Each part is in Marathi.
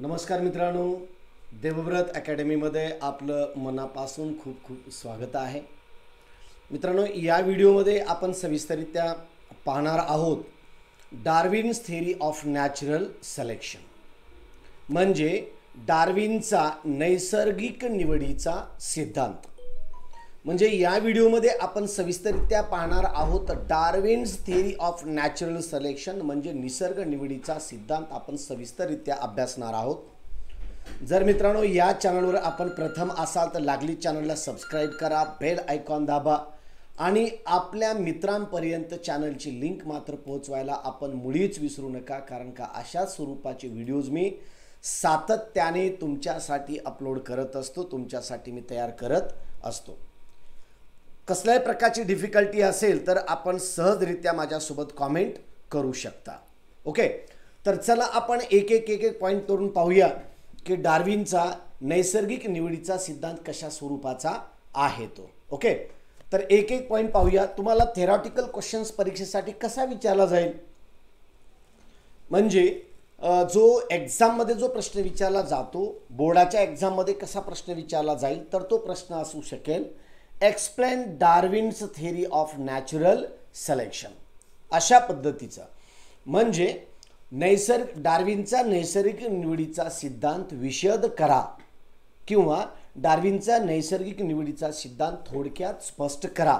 नमस्कार मित्रांनो देवव्रत अकॅडमीमध्ये आपलं मनापासून खूप खूप स्वागत आहे मित्रांनो या व्हिडिओमध्ये आपण सविस्तरित्या पाहणार आहोत Darwin's theory of natural selection म्हणजे डार्विनचा नैसर्गिक निवडीचा सिद्धांत म्हणजे या व्हिडिओमध्ये आपण सविस्तरित्या पाहणार आहोत Darwin's theory of natural selection म्हणजे निसर्ग निवडीचा सिद्धांत आपण सविस्तरित्या अभ्यासणार आहोत जर मित्रांनो या चॅनलवर आपण प्रथम असाल तर लागली चॅनलला सबस्क्राईब करा बेल आयकॉन दाबा आणि आपल्या मित्रांपर्यंत चॅनलची लिंक मात्र पोहोचवायला आपण मुळीच विसरू नका कारण का अशा स्वरूपाचे व्हिडिओज मी सातत्याने तुमच्यासाठी अपलोड करत असतो तुमच्यासाठी मी तयार करत असतो कसल्याही प्रकारची डिफिकल्टी असेल तर आपण सहजरित्या माझ्यासोबत कॉमेंट करू शकता ओके तर चला आपण एक एक एक पॉईंट करून पाहूया की डार्विनचा नैसर्गिक निवडीचा सिद्धांत कशा स्वरूपाचा आहे तो ओके तर एक एक पॉईंट पाहूया तुम्हाला थेरॉटिकल क्वेश्चन्स परीक्षेसाठी कसा विचारला जाईल म्हणजे जो एक्झाममध्ये जो प्रश्न विचारला जातो बोर्डाच्या एक्झाममध्ये कसा प्रश्न विचारला जाईल तर तो प्रश्न असू शकेल explain Darwin's theory of natural selection अशा पद्धतीचं म्हणजे नैसर्ग डार्विनचा नैसर्गिक निवडीचा सिद्धांत विशद करा किंवा डार्विनचा नैसर्गिक निवडीचा सिद्धांत थोडक्यात स्पष्ट करा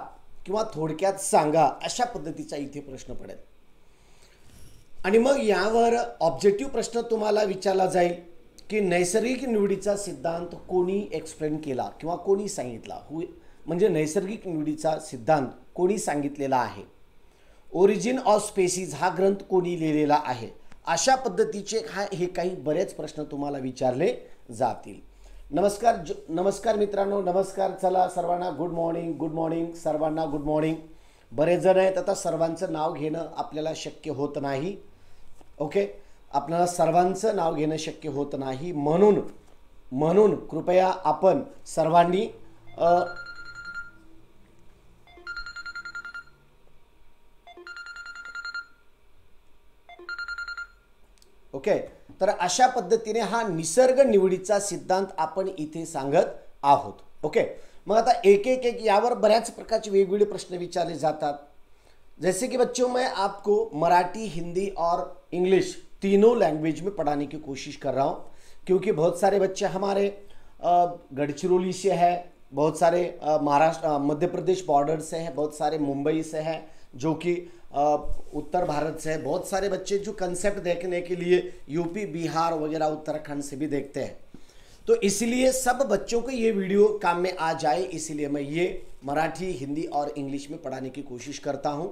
किंवा थोडक्यात सांगा अशा पद्धतीचा इथे प्रश्न पडेल आणि मग यावर ऑब्जेक्टिव्ह प्रश्न तुम्हाला विचारला जाईल की नैसर्गिक निवडीचा सिद्धांत कोणी एक्सप्लेन केला किंवा कोणी सांगितला हु म्हणजे नैसर्गिक निवडीचा सिद्धांत कोणी सांगितलेला आहे ओरिजिन ऑफ स्पेसीज हा ग्रंथ कोणी लिहिलेला आहे अशा पद्धतीचे हा हे काही बरेच प्रश्न तुम्हाला विचारले जातील नमस्कार ज नमस्कार मित्रांनो नमस्कार चला सर्वांना गुड मॉर्निंग गुड मॉर्निंग सर्वांना गुड मॉर्निंग बरेच जण आहेत आता सर्वांचं नाव घेणं आपल्याला शक्य होत नाही ओके आपल्याला सर्वांचं नाव घेणं शक्य होत नाही म्हणून म्हणून कृपया आपण सर्वांनी ओके तर अशा ने हा निसर्ग निवडीचा सिद्धांत अपन इधे संगत आहोत ओके मग आता एक एक एक यावर बऱ्याच के वेगवेगळे प्रश्न विचारले जातात जैसे कि बच्चों मैं आपको मराठी हिंदी और इंग्लिश तीनों लैंग्वेज में पढ़ाने की कोशिश कर रहा हूँ क्योंकि बहुत सारे बच्चे हमारे गढ़चिरौली से है बहुत सारे महाराष्ट्र मध्य प्रदेश बॉर्डर से हैं बहुत सारे मुंबई से हैं जो कि उत्तर भारत से बहुत सारे बच्चे जो कंसेप्ट देखने के लिए यूपी बिहार वगैरह उत्तराखंड से भी देखते हैं तो इसलिए सब बच्चों को ये वीडियो काम में आ जाए इसीलिए मैं ये मराठी हिंदी और इंग्लिश में पढ़ाने की कोशिश करता हूँ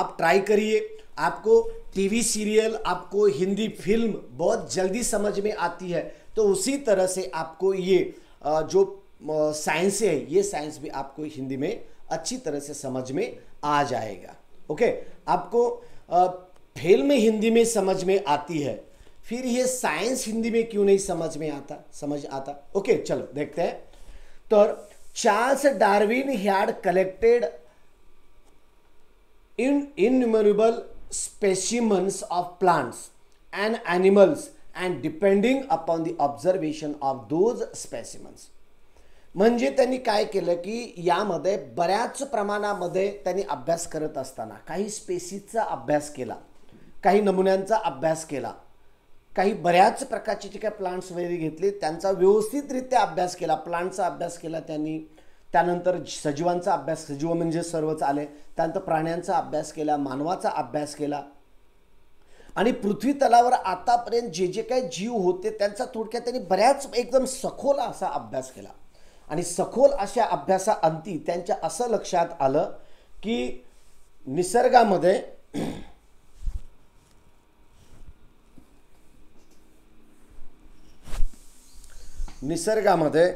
आप ट्राई करिए आपको टीवी सीरियल आपको हिंदी फिल्म बहुत जल्दी समझ में आती है तो उसी तरह से आपको ये जो साइंस है ये साइंस भी आपको हिंदी में अच्छी तरह से समझ में आ जाएगा ओके आपको फिल्म हिंदी में समझ में आती है फिर ये साइंस हिंदी में क्यों नहीं समझ में आता समझ आता ओके चलो देखते हैं तो Charles Darwin had collected in innumerable specimens of plants and animals and depending upon the observation of those specimens म्हणजे त्यांनी काय केलं की यामध्ये बऱ्याच प्रमाणामध्ये त्यांनी अभ्यास करत असताना काही स्पेसिसचा अभ्यास केला काही नमुन्यांचा अभ्यास केला काही बऱ्याच प्रकारचे जे काही प्लांट्स वगैरे घेतले त्यांचा व्यवस्थितरित्या अभ्यास केला प्लांटचा अभ्यास केला त्यांनी त्यानंतर सजीवांचा अभ्यास सजीव म्हणजे सर्वच आले त्यानंतर प्राण्यांचा अभ्यास केला मानवाचा अभ्यास केला आणि पृथ्वी तलावर आतापर्यंत जे जे काही जीव होते त्यांचा थोडक्यात त्यांनी बऱ्याच एकदम सखोल असा अभ्यास केला आणि सखोल अशा अभ्यासा अभ्यासाअंती त्यांच्या असं लक्षात आलं की निसर्गामध्ये निसर्गामध्ये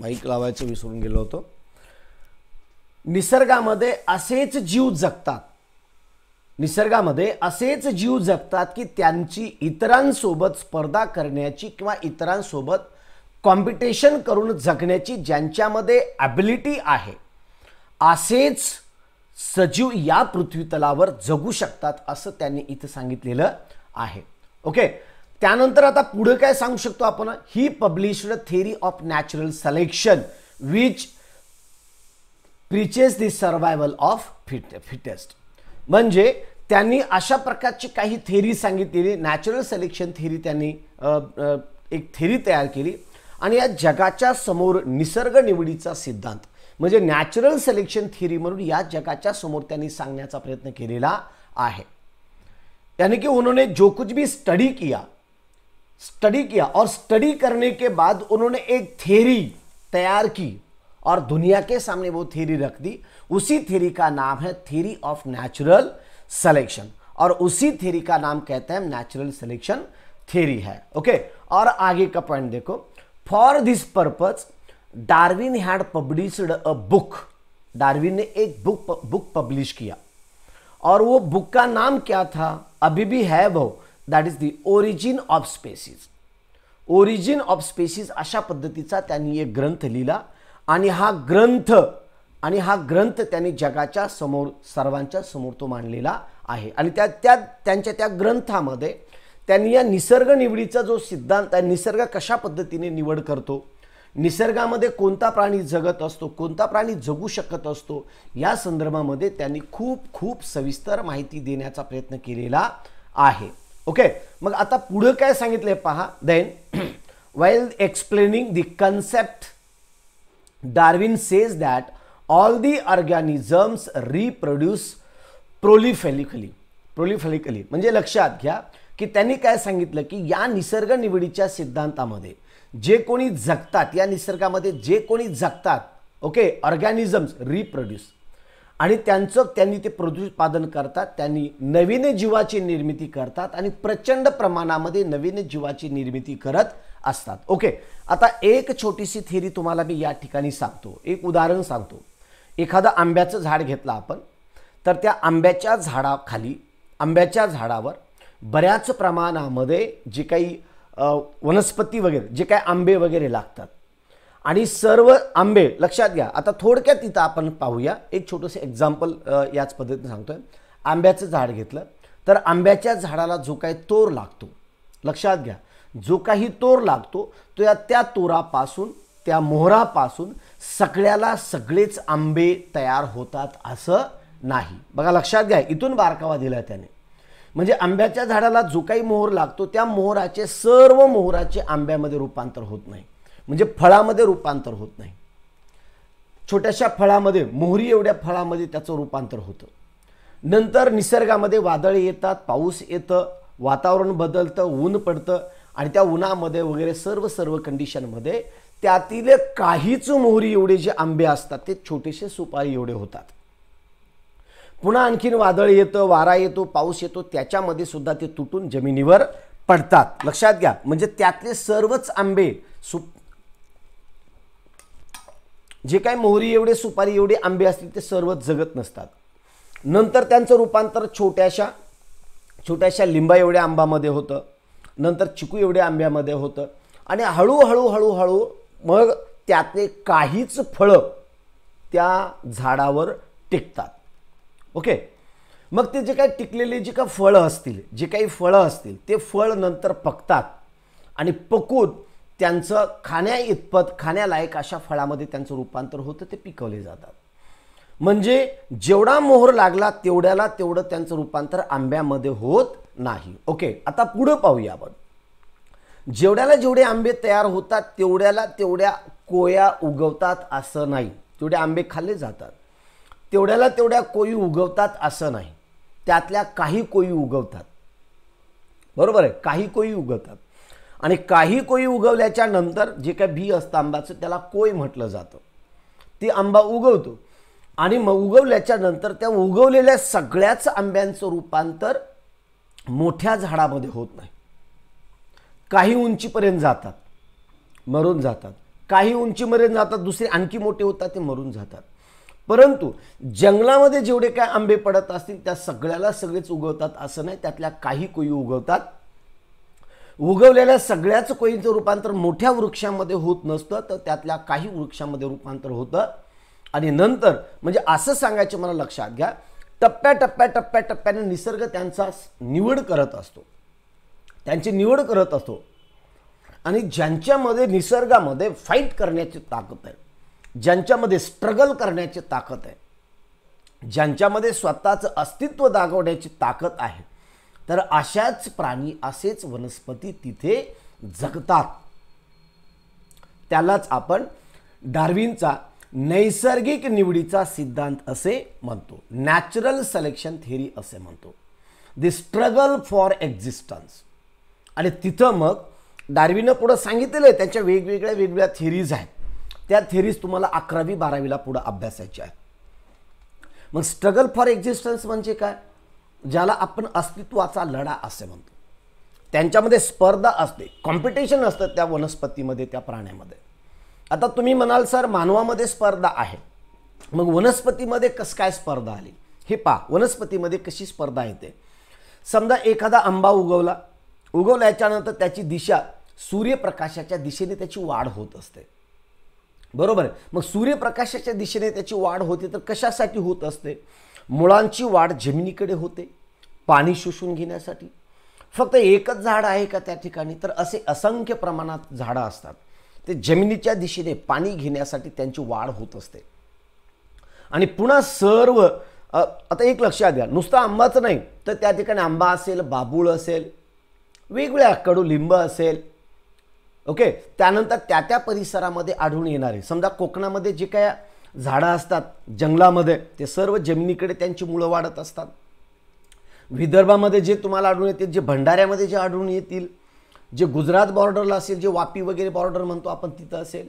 माईक लावायचं विसरून गेलो होतो निसर्गामध्ये असेच जीव जगतात निसर्गामध्ये असेच जीव जगतात की त्यांची इतरांसोबत स्पर्धा करण्याची किंवा इतरांसोबत कॉम्पिटिशन करून जगण्याची ज्यांच्यामध्ये ॲबिलिटी आहे असेच सजीव या पृथ्वीतलावर जगू शकतात असं त्यांनी इथं सांगितलेलं आहे ओके त्यानंतर आता पुढे काय सांगू शकतो आपण ही published theory of natural selection which preaches the survival of fit fittest म्हणजे त्यांनी अशा प्रकारची काही थेरी सांगितलेली नॅचरल सिलेक्शन थेरी त्यांनी एक थेरी तयार केली आणि या जगाच्या समोर निसर्ग निवडीचा सिद्धांत म्हणजे नॅचरल सिलेक्शन थिअरी म्हणून या जगाच्या समोर त्यांनी सांगण्याचा प्रयत्न केलेला आहे यानी की उन्होंने जो कुछ भी स्टडी किया स्टडी किया और स्टडी करने के बाद उन्होंने एक थेरी तैयार की और दुनिया के सामने वो थ्योरी रख दी उसी थ्योरी का नाम है थ्योरी ऑफ नेचुरल सिलेक्शन और उसी थ्योरी का नाम कहते हैं नेचुरल सिलेक्शन थ्योरी है ओके okay? और आगे का पॉइंट देखो for this purpose Darwin had published a book Darwin ने एक बुक बुक पब्लिश किया और वो बुक का नाम क्या था अभी भी है वो that is the origin of species origin of species अशा पद्धति का ग्रंथ लिहिला आणि हा ग्रंथ आणि हा ग्रंथ त्यांनी जगाच्या समोर सर्वांच्या समोर तो मांडलेला आहे आणि त्या त्या त्यांच्या त्या ग्रंथामध्ये त्यांनी या निसर्ग निवडीचा जो सिद्धांत आहे निसर्ग कशा पद्धतीने निवड करतो निसर्गामध्ये कोणता प्राणी जगत असतो कोणता प्राणी जगू शकत असतो या संदर्भामध्ये त्यांनी खूप खूप सविस्तर माहिती देण्याचा प्रयत्न केलेला आहे ओके मग आता पुढं काय सांगितलं आहे पहा then while explaining the concept Darwin says that all the organisms reproduce prolifically. prolifically म्हणजे लक्षात घ्या की त्यांनी काय सांगितलं की या निसर्ग निवडीच्या सिद्धांतामध्ये जे कोणी जगतात या निसर्गामध्ये जे कोणी जगतात ओके ऑर्गॅनिझम्स रिप्रोड्यूस आणि त्यांचं त्यांनी ते प्रदुत्पादन करतात त्यांनी नवीन जीवाची निर्मिती करतात आणि प्रचंड प्रमाणामध्ये नवीन जीवाची निर्मिती करत असतात ओके आता एक छोटीशी थेरी तुम्हाला मी या ठिकाणी सांगतो एक उदाहरण सांगतो एखादं आंब्याचं झाड घेतलं आपण तर त्या आंब्याच्या झाडाखाली आंब्याच्या झाडावर बऱ्याच प्रमाणामध्ये जे काही वनस्पती वगैरे जे काही आंबे वगैरे लागतात आणि सर्व आंबे लक्षात घ्या आता थोडक्यात तिथं आपण पाहूया एक छोटंसं एक्झाम्पल याच पद्धतीने सांगतोय आंब्याचं झाड घेतलं तर आंब्याच्या झाडाला जो काही तोर लागतो लक्षात घ्या जो काही तोर लागतो तो या त्या तोरापासून त्या मोहरापासून सगळ्याला सगळेच आंबे तयार होतात असं नाही बघा लक्षात घ्या इथून बारकावा दिला त्याने म्हणजे आंब्याच्या झाडाला जो काही मोहर लागतो त्या मोहराचे सर्व मोहराचे आंब्यामध्ये रूपांतर होत नाही म्हणजे फळामध्ये रूपांतर होत नाही छोट्याशा फळामध्ये मोहरी एवढ्या फळामध्ये त्याचं रूपांतर होतं नंतर निसर्गामध्ये वादळ येतात पाऊस येतं वातावरण बदलतं ऊन पडतं आणि त्या उन्हामध्ये वगैरे सर्व सर्व कंडिशनमध्ये त्यातील काहीच मोहरी एवढे जे आंबे असतात ते छोटेसे सुपारी एवढे होतात पुन्हा आणखीन वादळ येतं वारा येतो पाऊस येतो त्याच्यामध्ये सुद्धा ते तुटून जमिनीवर पडतात लक्षात घ्या म्हणजे त्यातले सर्वच आंबे सु जे काही मोहरी एवढे सुपारी एवढे आंबे असतील ते सर्वच जगत नसतात नंतर त्यांचं रूपांतर छोट्याशा छोट्याशा लिंबा एवढ्या आंबामध्ये होतं नंतर चिकू एवढ्या आंब्यामध्ये होतं आणि हळूहळू हळूहळू मग त्यातले काहीच फळं त्या झाडावर टिकतात ओके मग ते जे काही टिकलेली जे काही फळं असतील जे काही फळं असतील ते फळ नंतर पकतात आणि पकून त्यांचं खाण्या इतपत खाण्यालायक अशा फळामध्ये त्यांचं रूपांतर होतं ते पिकवले जातात म्हणजे जेवढा मोहर लागला तेवढ्याला तेवढं त्यांचं रूपांतर आंब्यामध्ये होत नाही ओके आता पुढं पाहूया आपण जेवढ्याला जेवढे आंबे तयार होतात तेवढ्याला तेवढ्या कोया उगवतात असं नाही तेवढे आंबे खाल्ले जातात तेवढ्याला तेवढ्या कोयी उगवतात असं नाही त्यातल्या काही कोयी उगवतात बरोबर आहे काही कोयी उगवतात आणि काही कोयी उगवल्याच्या नंतर जे काही बी असतं आंब्याचं त्याला कोय म्हटलं जातं ते आंबा उगवतो आणि मग उगवल्याच्या नंतर त्या उगवलेल्या सगळ्याच आंब्यांचं रूपांतर मोठ्या झाडामध्ये होत नाही काही उंचीपर्यंत जातात मरून जातात काही उंचीमध्ये जातात दुसरे आणखी मोठे होतात ते मरून जातात परंतु जंगलामध्ये जेवढे काय आंबे पडत असतील त्या सगळ्याला सगळेच उगवतात असं नाही त्यातल्या काही कोयी उगवतात उगवलेल्या सगळ्याच कोयींचं रूपांतर मोठ्या वृक्षामध्ये होत नसतं तर त्यातल्या काही वृक्षामध्ये रूपांतर होतं आणि नंतर म्हणजे असं सांगायचं मला लक्षात घ्या टप्प्या टप्प्या टप्प्या टप्प्याने निसर्ग त्यांचा निवड करत असतो त्यांची निवड करत असतो आणि ज्यांच्यामध्ये निसर्गामध्ये फाईट करण्याची ताकद आहे ज्यांच्यामध्ये स्ट्रगल करण्याची ताकद आहे ज्यांच्यामध्ये स्वतःचं अस्तित्व दाखवण्याची ताकद आहे तर अशाच प्राणी असेच वनस्पती तिथे जगतात त्यालाच आपण डार्विनचा नैसर्गिक निवडीचा सिद्धांत असे म्हणतो नॅचरल सिलेक्शन थेरी असे म्हणतो द स्ट्रगल फॉर एक्झिस्टन्स आणि तिथं मग डार्विनं पुढं सांगितलेलं आहे त्यांच्या वेगवेगळ्या वेगवेगळ्या थेरीज आहेत त्या थेरीज तुम्हाला अकरावी बारावीला पुढं अभ्यासायच्या आहेत मग स्ट्रगल फॉर एक्झिस्टन्स म्हणजे काय ज्याला आपण अस्तित्वाचा लढा असे म्हणतो त्यांच्यामध्ये स्पर्धा असते कॉम्पिटिशन असतं त्या वनस्पतीमध्ये त्या प्राण्यामध्ये आता तुम्ही म्हणाल सर मानवामध्ये स्पर्धा आहे मग वनस्पतीमध्ये कसं काय स्पर्धा आली हे पा वनस्पतीमध्ये कशी स्पर्धा येते समजा एखादा आंबा उगवला उगवल्याच्यानंतर त्याची दिशा सूर्यप्रकाशाच्या दिशेने त्याची वाढ होत असते बरोबर मग सूर्यप्रकाशाच्या दिशेने त्याची वाढ होते तर कशासाठी होत असते मुळांची वाढ जमिनीकडे होते पाणी शोषून घेण्यासाठी फक्त एकच झाड आहे का त्या ठिकाणी तर असे असंख्य प्रमाणात झाडं असतात ते जमिनीच्या दिशेने पाणी घेण्यासाठी त्यांची वाढ होत असते आणि पुन्हा सर्व आता एक लक्षात घ्या नुसता आंबाच नाही तर त्या ठिकाणी आंबा असेल बाबूळ असेल वेगवेगळ्या लिंब असेल ओके त्यानंतर त्या त्या परिसरामध्ये आढळून येणारे समजा कोकणामध्ये जे काय झाडं असतात जंगलामध्ये ते सर्व जमिनीकडे त्यांची मुळं वाढत असतात विदर्भामध्ये जे तुम्हाला आढळून येतील जे भंडाऱ्यामध्ये जे आढळून येतील जे गुजरात बॉर्डरला असेल जे वापी वगैरे बॉर्डर म्हणतो आपण तिथं असेल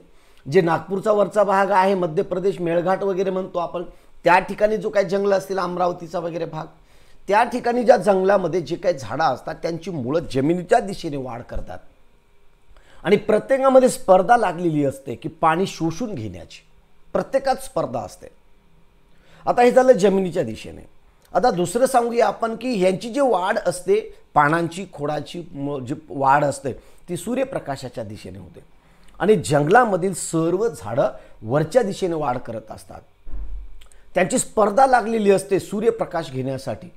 जे नागपूरचा वरचा भाग आहे मध्य प्रदेश मेळघाट वगैरे म्हणतो आपण त्या ठिकाणी जो काही जंगल असतील अमरावतीचा वगैरे भाग त्या ठिकाणी ज्या जंगलामध्ये जे काही झाडं असतात त्यांची मुळं जमिनीच्या दिशेने वाढ करतात आणि प्रत्येकामध्ये स्पर्धा लागलेली असते की पाणी शोषून घेण्याची प्रत्येकात स्पर्धा असते आता हे झालं जमिनीच्या दिशेने आता दुसरं सांगूया आपण की यांची जी वाढ असते पानांची खोडाची जी वाढ असते ती सूर्यप्रकाशाच्या दिशेने होते आणि जंगलामधील सर्व झाडं वरच्या दिशेने वाढ करत असतात त्यांची स्पर्धा लागलेली असते सूर्यप्रकाश घेण्यासाठी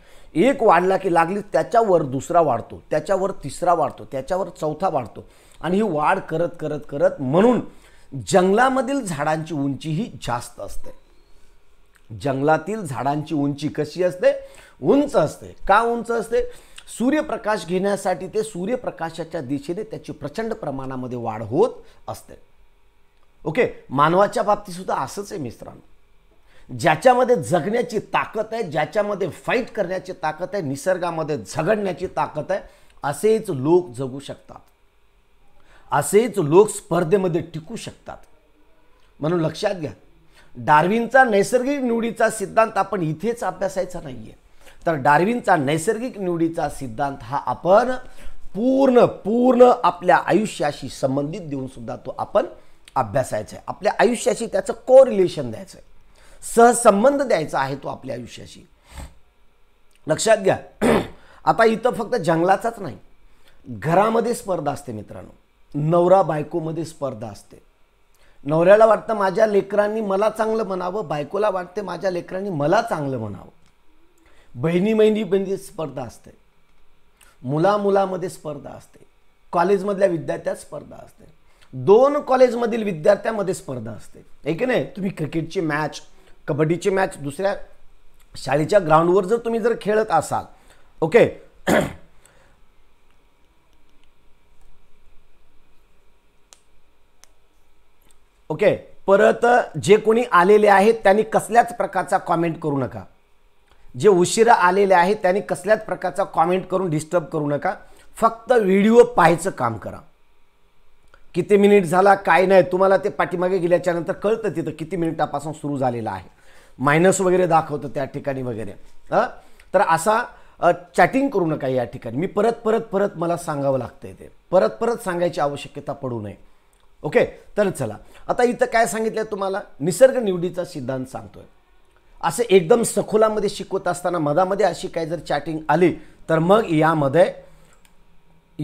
एक वाढला की लागली त्याच्यावर दुसरा वाढतो त्याच्यावर तिसरा वाढतो त्याच्यावर चौथा वाढतो आणि ही वाढ करत करत करत म्हणून जंगलामधील झाडांची उंची ही जास्त असते जंगलातील झाडांची उंची कशी असते उंच असते का उंच असते सूर्यप्रकाश घेण्यासाठी ते सूर्यप्रकाशाच्या दिशेने त्याची प्रचंड प्रमाणामध्ये वाढ होत असते ओके मानवाच्या बाबतीत सुद्धा असंच आहे मित्रांनो ज्याच्यामध्ये जगण्याची ताकद आहे ज्याच्यामध्ये फाईट करण्याची ताकद आहे निसर्गामध्ये झगडण्याची ताकद आहे असेच लोक जगू शकतात असेच लोक स्पर्धेमध्ये टिकू शकतात म्हणून लक्षात घ्या डार्विनचा नैसर्गिक निवडीचा सिद्धांत आपण इथेच अभ्यासायचा नाहीये तर डार्विनचा नैसर्गिक निवडीचा सिद्धांत हा आपण पूर्ण पूर्ण आपल्या आयुष्याशी संबंधित देऊन सुद्धा तो आपण अभ्यासायचा आहे आपल्या आयुष्याशी त्याचं को रिलेशन द्यायचं आहे सहसंबंध द्यायचा आहे तो आपल्या आयुष्याशी लक्षात घ्या आता इथं फक्त जंगलाचाच नाही घरामध्ये स्पर्धा असते मित्रांनो नवरा बायकोमध्ये स्पर्धा असते नवऱ्याला वाटतं माझ्या लेकरांनी मला चांगलं म्हणावं बायकोला वाटते माझ्या लेकरांनी मला चांगलं म्हणावं बहिणी बहिणी बहिणी स्पर्धा असते मुला मुलामध्ये स्पर्धा असते कॉलेजमधल्या विद्यार्थ्यात स्पर्धा असते दोन कॉलेजमधील विद्यार्थ्यामध्ये स्पर्धा असते आहे की नाही तुम्ही क्रिकेटची मॅच कबड्डीची मॅच दुसऱ्या शाळेच्या ग्राउंडवर जर तुम्ही जर खेळत असाल ओके ओके परत जे कोणी आलेले आहेत त्यांनी कसल्याच प्रकारचा कॉमेंट करू नका जे उशिरा आलेले आहेत त्यांनी कसल्याच प्रकारचा कॉमेंट करून डिस्टर्ब करू नका फक्त व्हिडिओ पाहायचं काम करा किती मिनिट झाला काय नाही तुम्हाला ते पाठीमागे गेल्याच्यानंतर कळतं तिथं किती मिनिटापासून सुरू झालेलं आहे मायनस वगैरे दाखवतं त्या ठिकाणी वगैरे तर असा चॅटिंग करू नका या ठिकाणी मी परत परत परत मला सांगावं लागतं ते परत परत सांगायची आवश्यकता पडू नये ओके तर चला आता इथं काय सांगितलं तुम्हाला निसर्ग निवडीचा सिद्धांत सांगतोय असे एकदम सखोलामध्ये शिकवत असताना मधामध्ये अशी काय जर चॅटिंग आली तर मग यामध्ये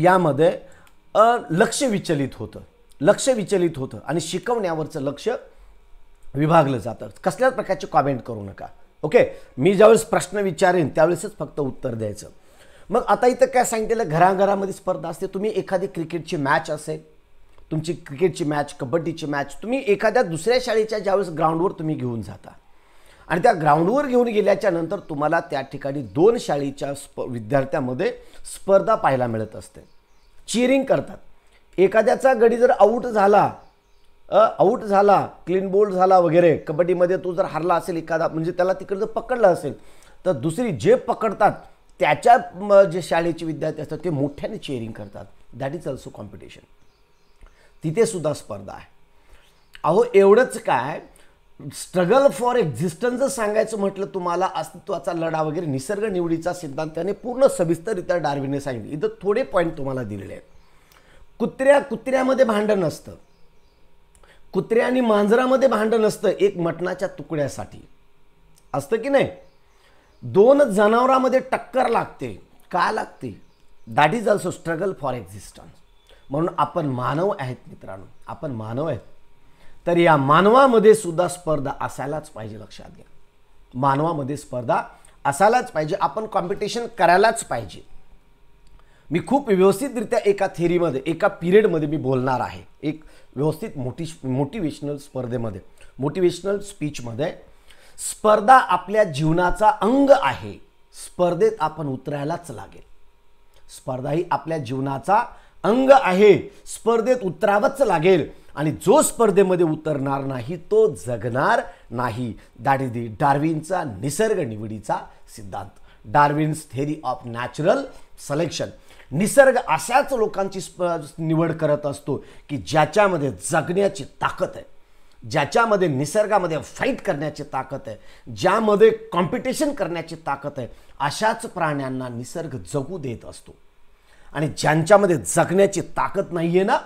यामध्ये लक्ष विचलित होतं लक्ष विचलित होतं आणि शिकवण्यावरचं लक्ष विभागलं जातं कसल्याच प्रकारचे कॉमेंट करू नका ओके मी ज्यावेळेस प्रश्न विचारेन त्यावेळेसच फक्त उत्तर द्यायचं मग आता इथं काय सांगितलेलं घराघरामध्ये स्पर्धा असते तुम्ही एखादी क्रिकेटची मॅच असेल तुमची क्रिकेटची मॅच कबड्डीची मॅच तुम्ही एखाद्या दुसऱ्या शाळेच्या ज्यावेळेस ग्राउंडवर तुम्ही घेऊन जाता आणि त्या ग्राउंडवर घेऊन गेल्याच्या नंतर तुम्हाला त्या ठिकाणी दोन शाळेच्या स्प विद्यार्थ्यामध्ये स्पर्धा पाहायला मिळत असते चिअरिंग करतात एखाद्याचा गडी जर आऊट झाला आऊट झाला क्लीन बोल्ड झाला वगैरे कबड्डीमध्ये तो जर हरला असेल एखादा म्हणजे त्याला तिकडे जर पकडलं असेल तर दुसरी जे पकडतात त्याच्या जे शाळेचे विद्यार्थी असतात ते मोठ्याने चेअरिंग करतात दॅट इज ऑल्सो कॉम्पिटिशन सुद्धा स्पर्धा आहे अहो एवढंच काय स्ट्रगल फॉर एक्झिस्टन्स सांगायचं म्हटलं तुम्हाला अस्तित्वाचा लढा वगैरे निसर्ग निवडीचा सिद्धांत त्याने पूर्ण सविस्तररित्या डार्विनने सांगितले इथं थोडे पॉईंट तुम्हाला दिलेले आहेत कुत्र्या कुत्र्यामध्ये भांडण असतं कुत्र्या आणि मांजरामध्ये भांडण असतं एक मटणाच्या तुकड्यासाठी असतं की नाही दोन जनावरांमध्ये टक्कर लागते का लागते that is also struggle for existence म्हणून आपण मानव आहेत मित्रांनो आपण मानव आहेत तर या मानवामध्ये सुद्धा स्पर्धा असायलाच पाहिजे लक्षात घ्या मानवामध्ये स्पर्धा असायलाच पाहिजे आपण कॉम्पिटिशन करायलाच पाहिजे मी खूप व्यवस्थितरित्या एका थेरीमध्ये एका पिरियडमध्ये मी बोलणार आहे एक व्यवस्थित मोठी मोटिवेशनल स्पर्धेमध्ये मोटिवेशनल स्पीचमध्ये स्पर्धा आपल्या जीवनाचा अंग आहे स्पर्धेत आपण उतरायलाच लागेल स्पर्धा ही आपल्या जीवनाचा अंग आहे स्पर्धेत उतरावंच लागेल आणि जो स्पर्धेमध्ये उतरणार नाही तो जगणार नाही दॅट इज दी डार्विनचा निसर्ग निवडीचा सिद्धांत Darwin's theory of natural selection निसर्ग अशाच लोकांची स्प निवड करत असतो की ज्याच्यामध्ये जगण्याची ताकद आहे ज्याच्यामध्ये निसर्गामध्ये फाईट करण्याची ताकद आहे ज्यामध्ये कॉम्पिटिशन करण्याची ताकद आहे अशाच प्राण्यांना निसर्ग जगू देत असतो आणि ज्यांच्यामध्ये जगण्याची ताकद नाही आहे ना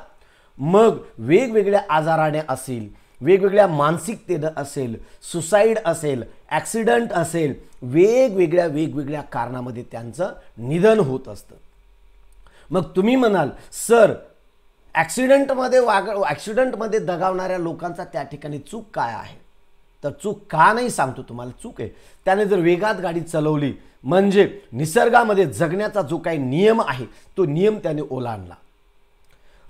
मग वेगवेगळ्या आजाराने असेल वेगवेगळ्या मानसिकतेनं असेल सुसाईड असेल ॲक्सिडंट असेल वेगवेगळ्या वेगवेगळ्या कारणामध्ये त्यांचं निधन होत असतं मग तुम्ही म्हणाल सर ॲक्सिडंटमध्ये वाग ॲक्सिडंटमध्ये दगावणाऱ्या लोकांचा त्या ठिकाणी चूक काय आहे तर चूक का नाही सांगतो तुम्हाला चूक आहे त्याने जर वेगात गाडी चालवली म्हणजे निसर्गामध्ये जगण्याचा जो काही नियम आहे तो नियम त्याने ओलांडला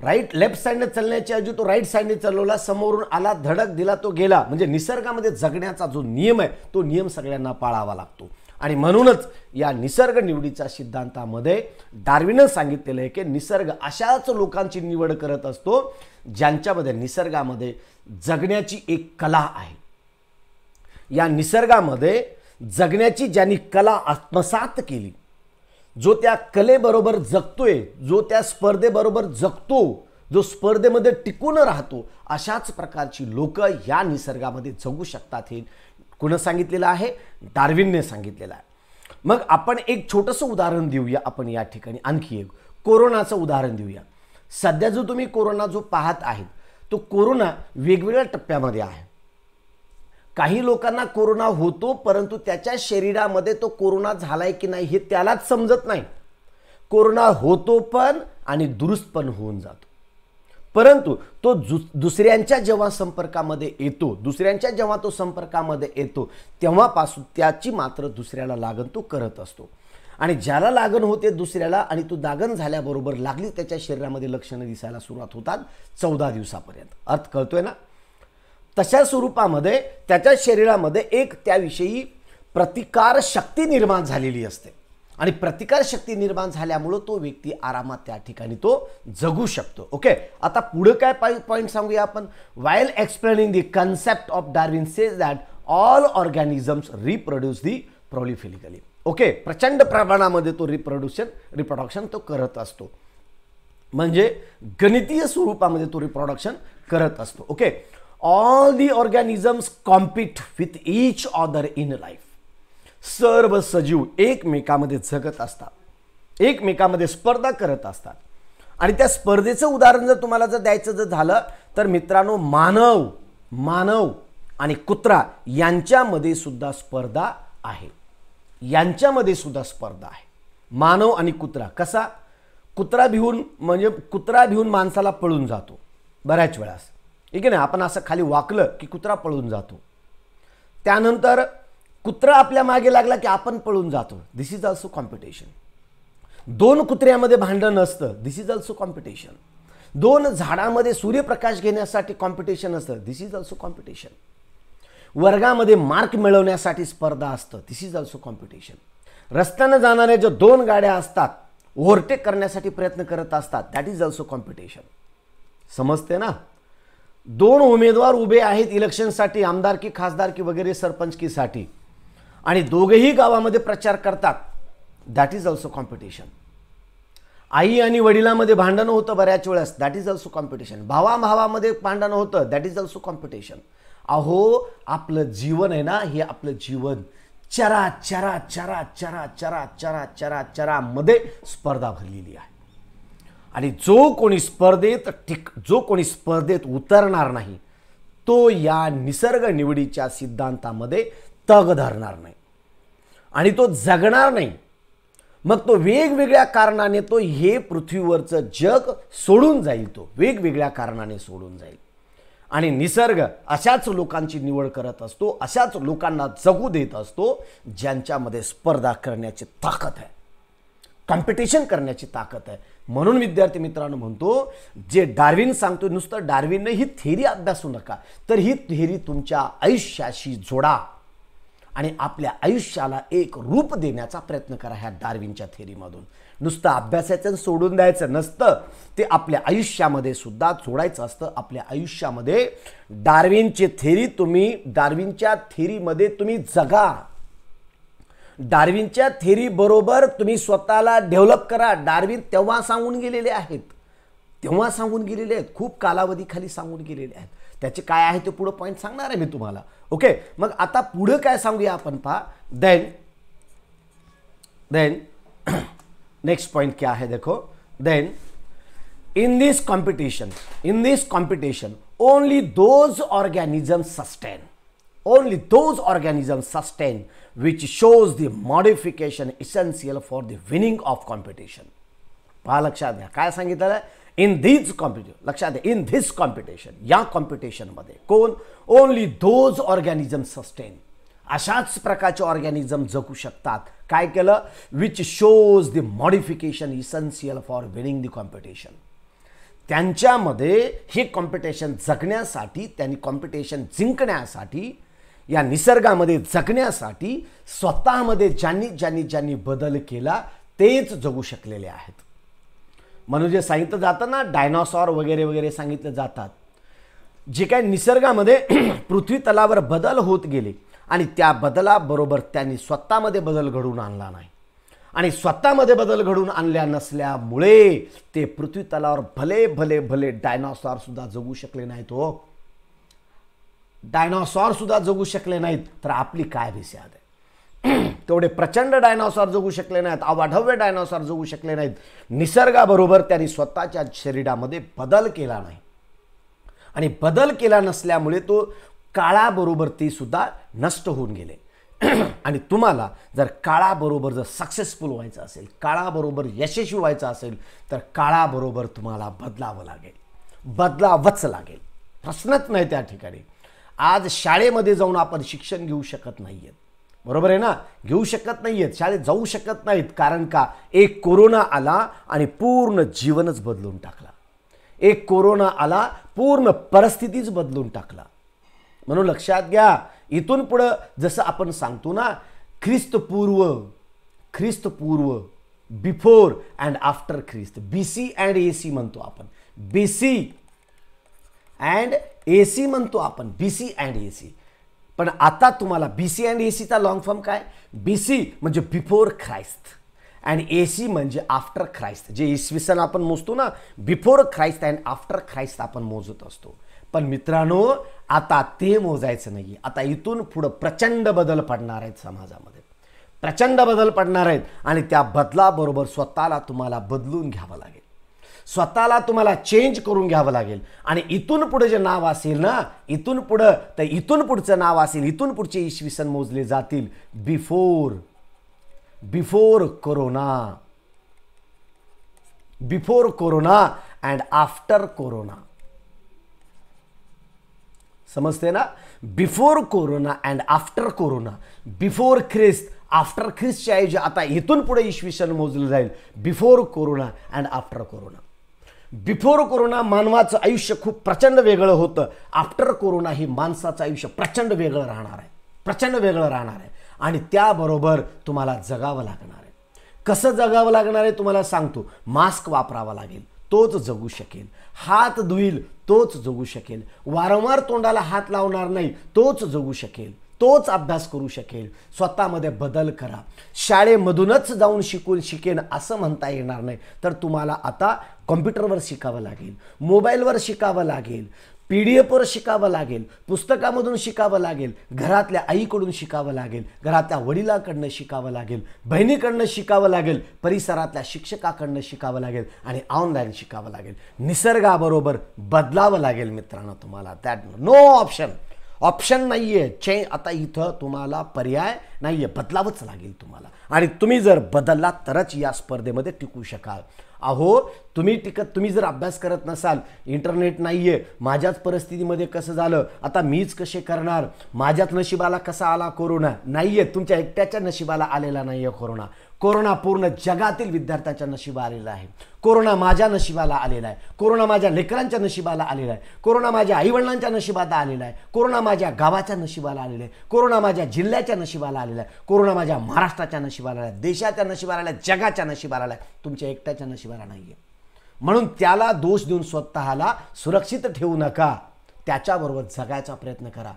राईट लेफ्ट साईडने चालण्याच्या ऐवजी तो राईट साईडने चालवला समोरून आला धडक दिला तो गेला म्हणजे निसर्गामध्ये जगण्याचा जो नियम आहे तो नियम सगळ्यांना पाळावा लागतो आणि म्हणूनच या निसर्ग निवडीच्या सिद्धांतामध्ये डार्विनं सांगितलेलं आहे की निसर्ग अशाच लोकांची निवड करत असतो ज्यांच्यामध्ये निसर्गामध्ये जगण्याची एक कला आहे या निसर्गामध्ये जगण्याची ज्यांनी कला आत्मसात केली जो त्या कलेबरोबर जगतोय जो त्या स्पर्धेबरोबर जगतो जो स्पर्धेमध्ये टिकून राहतो अशाच प्रकारची लोक या निसर्गामध्ये जगू शकतात हे कुणा सांगितलेलं आहे डार्विनने सांगितलेलं आहे मग आपण एक छोटंसं उदाहरण देऊया आपण या ठिकाणी आणखी एक कोरोनाचं उदाहरण देऊया सध्या जो तुम्ही कोरोना जो पाहत आहेत तो कोरोना वेगवेगळ्या टप्प्यामध्ये आहे काही लोकांना कोरोना होतो परंतु त्याच्या शरीरामध्ये तो कोरोना झालाय की नाही हे त्यालाच समजत नाही कोरोना होतो पण आणि दुरुस्त पण होऊन जातो परंतु तो जु दुसऱ्यांच्या जेव्हा संपर्कामध्ये येतो दुसऱ्यांच्या जेव्हा तो संपर्कामध्ये येतो तेव्हापासून त्याची मात्र दुसऱ्याला लागण तो करत असतो आणि ज्याला लागण होते दुसऱ्याला आणि तो दागण झाल्याबरोबर लागली त्याच्या शरीरामध्ये लक्षणं दिसायला सुरुवात होतात चौदा दिवसापर्यंत अर्थ कळतोय ना तशा स्वरूपामध्ये त्याच्या शरीरामध्ये एक त्याविषयी प्रतिकार शक्ती निर्माण झालेली असते आणि प्रतिकार शक्ती निर्माण झाल्यामुळं तो व्यक्ती आरामात त्या ठिकाणी तो जगू शकतो ओके आता पुढं काय पाय पॉईंट सांगूया आपण while explaining the concept of Darwin says that all organisms reproduce the prolifically okay प्रचंड प्रमाणामध्ये तो रिप्रोड्युशन रिप्रोडक्शन तो करत असतो म्हणजे गणितीय स्वरूपामध्ये तो रिप्रोडक्शन करत असतो okay all the organisms compete with each other in life सर्व सजीव एकमेकामध्ये जगत असतात एकमेकामध्ये स्पर्धा करत असतात आणि त्या स्पर्धेचं उदाहरण जर तुम्हाला जर द्यायचं जर झालं तर मित्रांनो मानव मानव आणि कुत्रा यांच्यामध्ये सुद्धा स्पर्धा आहे यांच्यामध्ये सुद्धा स्पर्धा आहे मानव आणि कुत्रा कसा कुत्रा भिवून म्हणजे कुत्रा भिवून माणसाला पळून जातो बऱ्याच वेळास ठीक आहे ना आपण असं खाली वाकलं की कुत्रा पळून जातो त्यानंतर कुत्रा आपल्या मागे लागला की आपण पळून जातो दिस इज ऑल्सो कॉम्पिटिशन दोन कुत्र्यामध्ये भांडण असतं दिस इज ऑल्सो कॉम्पिटिशन दोन झाडामध्ये सूर्यप्रकाश घेण्यासाठी कॉम्पिटिशन असतं दिस इज ऑल्सो कॉम्पिटिशन वर्गामध्ये मार्क मिळवण्यासाठी स्पर्धा असतं दिस इज ऑल्सो कॉम्पिटिशन रस्त्यानं जाणाऱ्या ज्या दोन गाड्या असतात ओव्हरटेक करण्यासाठी प्रयत्न करत असतात दॅट इज ऑल्सो कॉम्पिटिशन समजते ना दोन उमेदवार उभे आहेत इलेक्शनसाठी खासदार की वगैरे सरपंच की साठी आणि दोघेही गावामध्ये प्रचार करतात दॅट इज ऑल्सो कॉम्पिटिशन आई आणि वडिलामध्ये भांडणं होतं बऱ्याच वेळेस दॅट इज ऑल्सो कॉम्पिटिशन भावा भावामध्ये भांडणं होतं दॅट इज ऑल्सो कॉम्पिटिशन अहो आपलं जीवन आहे ना हे आपलं जीवन चरा चरा चरा चरा चरा चरा चरा चरामध्ये स्पर्धा भरलेली आहे आणि जो कोणी स्पर्धेत ठिक जो कोणी स्पर्धेत उतरणार नाही तो या निसर्ग निवडीच्या सिद्धांतामध्ये तग धरणार नाही आणि तो जगणार नाही मग तो वेगवेगळ्या कारणाने तो हे पृथ्वीवरचं जग सोडून जाईल तो वेगवेगळ्या कारणाने सोडून जाईल आणि निसर्ग अशाच लोकांची निवड करत असतो अशाच लोकांना जगू देत असतो ज्यांच्यामध्ये स्पर्धा करण्याची ताकद आहे कॉम्पिटिशन करण्याची ताकद आहे म्हणून विद्यार्थी मित्रांनो म्हणतो जे डार्विन सांगतो नुसतं डार्विनने ही थेरी अभ्यासू नका तर ही थेरी तुमच्या आयुष्याशी जोडा आणि आपल्या आयुष्याला एक रूप देण्याचा प्रयत्न करा ह्या डार्विनच्या थेरीमधून नुसतं अभ्यासाचं सोडून द्यायचं नसतं ते आपल्या आयुष्यामध्ये सुद्धा जोडायचं असतं आपल्या आयुष्यामध्ये डार्विनची थेरी तुम्ही डार्विनच्या थेरीमध्ये तुम्ही जगा डार्विनच्या बरोबर तुम्ही स्वतःला डेव्हलप करा डार्विन तेव्हा सांगून गेलेले आहेत तेव्हा सांगून गेलेले आहेत खूप खाली सांगून गेलेले आहेत त्याचे काय आहे ते पुढं पॉईंट सांगणार आहे मी तुम्हाला ओके मग आता पुढं काय सांगूया आपण पहा देन देन नेक्स्ट पॉइंट क्या आहे देखो then in this competition in this competition only those organism sustain only those organism sustain which shows the modification essential for the winning of competition. पहा लक्षात घ्या काय सांगितलं आहे इन धीज कॉम्पिटिशन लक्षात घ्या इन धिस कॉम्पिटिशन या कॉम्पिटिशनमध्ये कोण ओनली दोज ऑर्गॅनिझम सस्टेन अशाच प्रकारचे ऑर्गॅनिझम जगू शकतात काय केलं which shows the modification essential for winning the competition त्यांच्यामध्ये हे कॉम्पिटिशन जगण्यासाठी त्यांनी कॉम्पिटिशन जिंकण्यासाठी या निसर्गामध्ये जगण्यासाठी स्वतःमध्ये ज्यांनी ज्यांनी ज्यांनी बदल केला तेच जगू शकलेले आहेत म्हणून जे सांगितलं जातं ना डायनॉसॉर वगैरे वगैरे सांगितलं जातात जे काय निसर्गामध्ये पृथ्वी तलावर बदल होत गेले आणि त्या बदलाबरोबर त्यांनी स्वतःमध्ये बदल घडवून आणला नाही आणि स्वतःमध्ये बदल घडून आणल्या नसल्यामुळे ते पृथ्वी तलावर भले भले भले डायनॉसॉरसुद्धा जगू शकले नाहीत हो डायनॉसॉर सुद्धा जगू शकले नाहीत तर आपली काय भिस्याद आहे तेवढे प्रचंड डायनॉसॉर जगू शकले नाहीत अवाढव्य डायनॉसॉर जगू शकले नाहीत निसर्गाबरोबर त्यांनी स्वतःच्या शरीरामध्ये बदल केला नाही आणि बदल केला नसल्यामुळे तो काळाबरोबर ते सुद्धा नष्ट होऊन गेले आणि तुम्हाला जर काळाबरोबर जर सक्सेसफुल व्हायचं असेल काळाबरोबर यशस्वी व्हायचं असेल तर काळाबरोबर तुम्हाला बदलावं लागेल बदलावंच लागेल प्रश्नच नाही त्या ठिकाणी आज शाळेमध्ये जाऊन आपण शिक्षण घेऊ शकत नाही आहेत बरोबर आहे ना घेऊ शकत नाही आहेत शाळेत जाऊ शकत नाहीत कारण का एक कोरोना आला आणि पूर्ण जीवनच बदलून टाकला एक कोरोना आला पूर्ण परिस्थितीच बदलून टाकला म्हणून लक्षात घ्या इथून पुढं जसं आपण सांगतो ना ख्रिस्तपूर्व ख्रिस्तपूर्व before and after Christ B C and A C म्हणतो आपण B C and A C म्हणतो आपण B C and A C पण आता तुम्हाला बी सी अँड ए सीचा लॉंग फॉर्म काय बी सी म्हणजे before Christ and A C म्हणजे आफ्टर ख्राईस्त जे इसवी सन आपण मोजतो ना before Christ and after Christ आपण मोजत असतो पण मित्रांनो आता ते मोजायचं नाही आता इथून पुढं प्रचंड बदल पडणार आहेत समाजामध्ये प्रचंड बदल पडणार आहेत आणि त्या बदलाबरोबर स्वतःला तुम्हाला बदलून घ्यावं लागेल स्वतःला तुम्हाला चेंज करून घ्यावं लागेल आणि इथून पुढे जे नाव असेल ना इथून पुढं तर इथून पुढचं नाव असेल इथून पुढचे इसवी सन मोजले जातील before before corona before corona and after corona समजते ना before corona and after corona before Christ after ख्रिस्टच्या ऐवजी आता इथून पुढे इसवी सन मोजलं जाईल before corona and after corona before corona मानवाचं आयुष्य खूप प्रचंड वेगळं होतं आफ्टर कोरोना ही माणसाचं आयुष्य प्रचंड वेगळं राहणार आहे प्रचंड वेगळं राहणार आहे आणि त्याबरोबर तुम्हाला जगावं लागणार आहे कसं जगावं लागणार आहे तुम्हाला सांगतो मास्क वापरावा लागेल तोच जगू शकेल हात धुईल तोच जगू शकेल वारंवार तोंडाला हात लावणार नाही तोच जगू शकेल तोच अभ्यास करू शकेल स्वतःमध्ये बदल करा शाळेमधूनच जाऊन शिकून शिकेन असं म्हणता येणार नाही तर तुम्हाला आता कॉम्प्युटरवर शिकावं लागेल मोबाईलवर शिकावं लागेल पी डी शिकावं लागेल पुस्तकामधून शिकावं लागेल घरातल्या आईकडून शिकावं लागेल घरातल्या वडिलाकडनं शिकावं लागेल बहिणीकडनं शिकावं लागेल परिसरातल्या शिक्षकाकडनं शिकावं लागेल आणि ऑनलाईन शिकावं लागेल निसर्गाबरोबर बदलावं लागेल मित्रांनो तुम्हाला दॅट नो ऑप्शन ऑप्शन नाही आहे चे आता इथं तुम्हाला पर्याय नाही आहे बदलावंच लागेल तुम्हाला आणि तुम्ही जर बदललात तरच या स्पर्धेमध्ये टिकू शकाल अहो तुम्ही टिकत तुम्ही जर अभ्यास करत नसाल इंटरनेट नाही आहे माझ्याच परिस्थितीमध्ये कसं झालं आता मीच कसे करणार माझ्याच नशिबाला कसा आला कोरोना नाही आहे तुमच्या एकट्याच्या नशिबाला आलेला नाही आहे कोरोना कोरोना पूर्ण जगातील विद्यार्थ्यांच्या नशिबा आलेला आहे कोरोना माझ्या नशिबाला आलेला आहे कोरोना माझ्या लेकरांच्या नशिबाला आलेला आहे कोरोना माझ्या आईवडिलांच्या नशिबाला आलेला आहे कोरोना माझ्या गावाच्या नशिबाला आलेला आहे कोरोना माझ्या जिल्ह्याच्या नशिबाला आलेला आहे कोरोना माझ्या महाराष्ट्राच्या नशिबाला आला आहे देशाच्या नशिबाला आला आहे जगाच्या नशिबाला आला आहे तुमच्या एकट्याच्या नशिबाला नाही आहे म्हणून त्याला दोष देऊन स्वतःला सुरक्षित ठेवू नका त्याच्याबरोबर जगायचा प्रयत्न करा